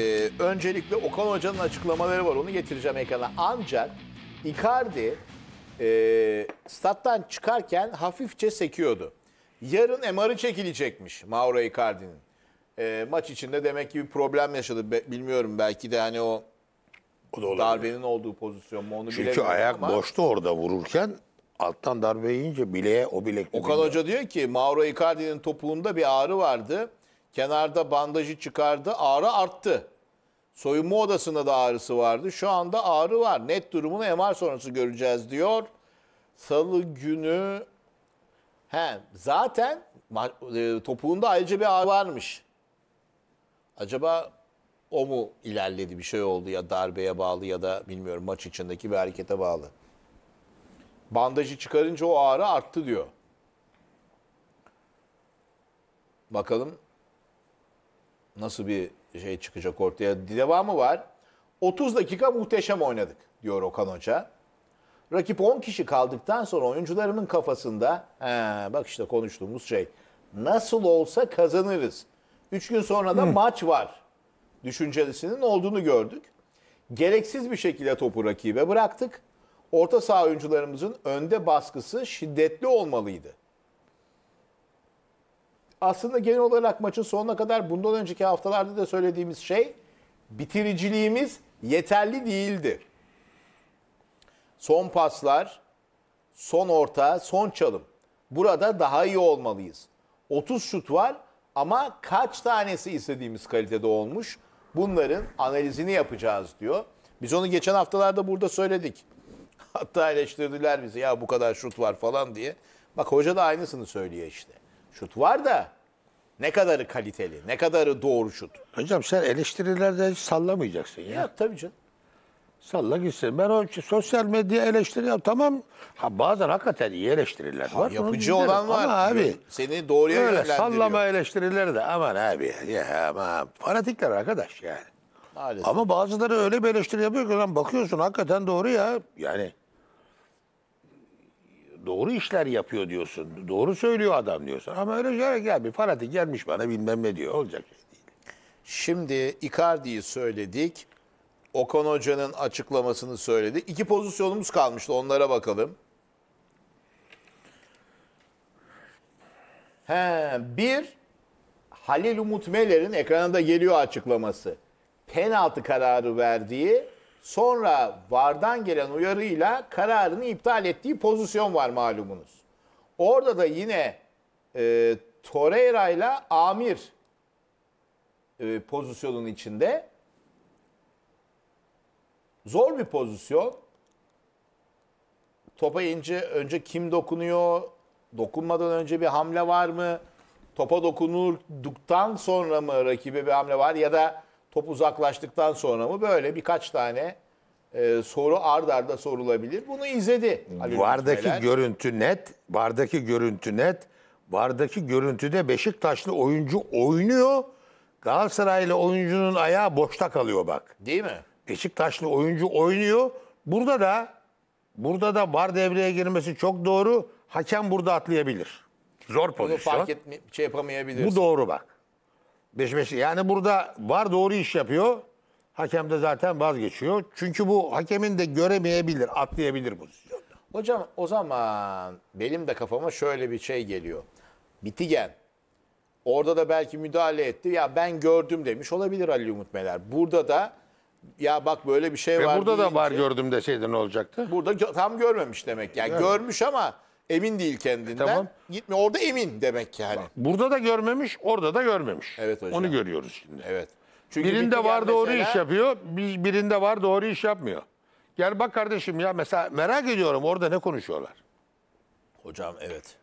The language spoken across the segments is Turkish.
Ee, öncelikle Okan Hoca'nın açıklamaları var. Onu getireceğim ekrana. Ancak Icardi e, stat'tan çıkarken hafifçe sekiyordu. Yarın MR'ı çekilecekmiş Mauro Icardi'nin. E, maç içinde demek ki bir problem yaşadı. Be, bilmiyorum belki de hani o, o da darbenin olduğu pozisyon mu onu Çünkü ayak ama. boştu orada vururken alttan darbe yiyince bileğe o bilek. Okan Hoca diyor ki Mauro Icardi'nin topuğunda bir ağrı vardı Kenarda bandajı çıkardı. Ağrı arttı. Soyunma odasında da ağrısı vardı. Şu anda ağrı var. Net durumunu MR sonrası göreceğiz diyor. Salı günü he, zaten e, topuğunda ayrıca bir ağrı varmış. Acaba o mu ilerledi bir şey oldu ya darbeye bağlı ya da bilmiyorum maç içindeki bir harekete bağlı. Bandajı çıkarınca o ağrı arttı diyor. Bakalım nasıl bir şey çıkacak ortaya? Devamı var. 30 dakika muhteşem oynadık diyor Okan Hoca. Rakip 10 kişi kaldıktan sonra oyuncularımın kafasında he, bak işte konuştuğumuz şey nasıl olsa kazanırız. 3 gün sonra da Hı. maç var düşüncesinin olduğunu gördük. Gereksiz bir şekilde topu rakibe bıraktık. Orta saha oyuncularımızın önde baskısı şiddetli olmalıydı aslında genel olarak maçın sonuna kadar bundan önceki haftalarda da söylediğimiz şey bitiriciliğimiz yeterli değildi. Son paslar, son orta, son çalım. Burada daha iyi olmalıyız. 30 şut var ama kaç tanesi istediğimiz kalitede olmuş? Bunların analizini yapacağız diyor. Biz onu geçen haftalarda burada söyledik. Hatta eleştirdiler bizi ya bu kadar şut var falan diye. Bak hoca da aynısını söylüyor işte. Şut var da ne kadarı kaliteli, ne kadarı doğru şut. Hocam sen eleştirilerde hiç sallamayacaksın ya. Ya tabii canım. Salla gitsin. Ben o sosyal medya eleştiriyorum. Tamam. Ha bazen hakikaten iyi eleştiriler ha, var. Yapıcı olan var. Ama abi. Seni doğruya öyle sallama eleştirileri de aman abi. Ya aman. Fanatikler arkadaş yani. Maalesef. Ama bazıları öyle bir eleştiri yapıyor ki lan bakıyorsun hakikaten doğru ya. Yani doğru işler yapıyor diyorsun. Doğru söylüyor adam diyorsun. Ama öyle şey gel bir fanatik gelmiş bana bilmem ne diyor. Olacak şey değil. Şimdi Icardi'yi söyledik. Okan Hoca'nın açıklamasını söyledi. İki pozisyonumuz kalmıştı. Onlara bakalım. He, bir, Halil Umut Meler'in ekrana geliyor açıklaması. Penaltı kararı verdiği Sonra VAR'dan gelen uyarıyla kararını iptal ettiği pozisyon var malumunuz. Orada da yine e, Torreira ile Amir e, pozisyonun içinde. Zor bir pozisyon. Topa ince önce kim dokunuyor? Dokunmadan önce bir hamle var mı? Topa dokunduktan sonra mı rakibe bir hamle var? Ya da top uzaklaştıktan sonra mı böyle birkaç tane e, soru ard arda sorulabilir. Bunu izledi. Ali Vardaki Lütfeler. görüntü net. Vardaki görüntü net. Vardaki görüntüde Beşiktaşlı oyuncu oynuyor. Galatasaraylı oyuncunun ayağı boşta kalıyor bak. Değil mi? Beşiktaşlı oyuncu oynuyor. Burada da burada da var devreye girmesi çok doğru. Hakem burada atlayabilir. Zor Bunu pozisyon. Bunu fark etme, şey yapamayabilir. Bu doğru bak. 5 5 yani burada var doğru iş yapıyor. Hakem de zaten vazgeçiyor. Çünkü bu hakemin de göremeyebilir, atlayabilir bu. Hocam o zaman benim de kafama şöyle bir şey geliyor. Bitigen orada da belki müdahale etti. Ya ben gördüm demiş olabilir Ali Umut Meler. Burada da ya bak böyle bir şey Ve var. Burada da var gördüm deseydin ne olacaktı? Burada tam görmemiş demek. Yani evet. görmüş ama Emin değil kendinden. E, tamam. Gitme orada emin demek ki hani Burada da görmemiş, orada da görmemiş. Evet hocam. Onu görüyoruz şimdi. Evet. Çünkü birinde bir var mesela... doğru iş yapıyor, bir- birinde var doğru iş yapmıyor. Gel bak kardeşim ya mesela merak ediyorum orada ne konuşuyorlar. Hocam evet.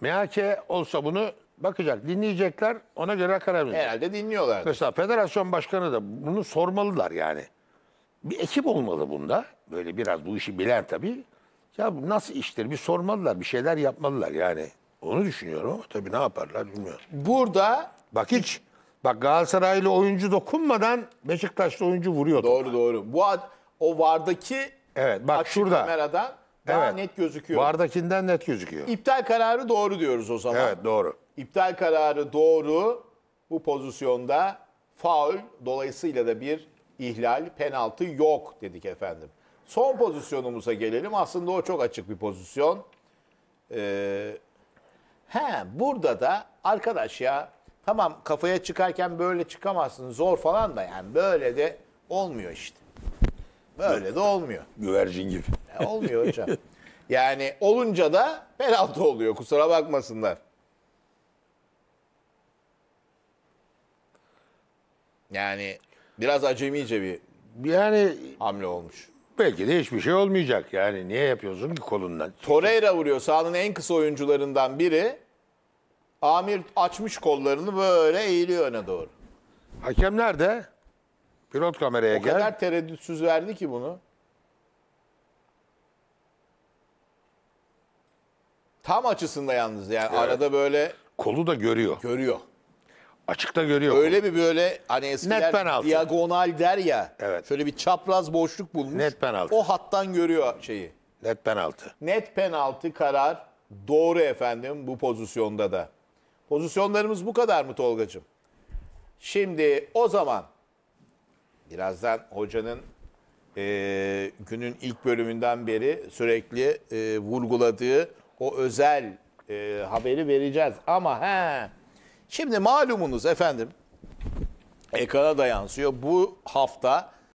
MHK olsa bunu bakacak, dinleyecekler, ona göre karar verecek. Herhalde dinliyorlar. Mesela federasyon başkanı da bunu sormalılar yani. Bir ekip olmalı bunda. Böyle biraz bu işi bilen tabii. Ya bu nasıl iştir? Bir sormalılar, bir şeyler yapmalılar yani. Onu düşünüyorum ama tabii ne yaparlar bilmiyorum. Burada Bak hiç bak Galatasaraylı oyuncu dokunmadan Beşiktaşlı oyuncu vuruyordu. doğru doğru. Bu ad, o vardaki Evet, bak şurada. kameradan daha Evet. net gözüküyor. Vardakinden net gözüküyor. İptal kararı doğru diyoruz o zaman. Evet doğru. İptal kararı doğru. Bu pozisyonda faul dolayısıyla da bir ihlal, penaltı yok dedik efendim. Son pozisyonumuza gelelim. Aslında o çok açık bir pozisyon. Ee, he, burada da arkadaş ya tamam kafaya çıkarken böyle çıkamazsın zor falan da yani böyle de olmuyor işte. Böyle de olmuyor. Güvercin gibi. E, olmuyor hocam. Yani olunca da penaltı oluyor kusura bakmasınlar. Yani biraz acemice bir Yani hamle olmuş belki de hiçbir şey olmayacak. Yani niye yapıyorsun ki kolundan? Torreira vuruyor. Sahanın en kısa oyuncularından biri. Amir açmış kollarını böyle eğiliyor öne doğru. Hakem nerede? pilot kameraya o gel. O kadar tereddütsüz verdi ki bunu. Tam açısında yalnız yani evet. arada böyle... Kolu da görüyor. Görüyor. Açıkta görüyor. Öyle bir böyle hani eskiler Net diagonal der ya. Evet. Şöyle bir çapraz boşluk bulmuş. Net penaltı. O hattan görüyor şeyi. Net penaltı. Net penaltı karar doğru efendim bu pozisyonda da. Pozisyonlarımız bu kadar mı Tolgacığım? Şimdi o zaman birazdan hocanın e, günün ilk bölümünden beri sürekli e, vurguladığı o özel e, haberi vereceğiz. Ama he Şimdi malumunuz efendim ekrana da yansıyor. Bu hafta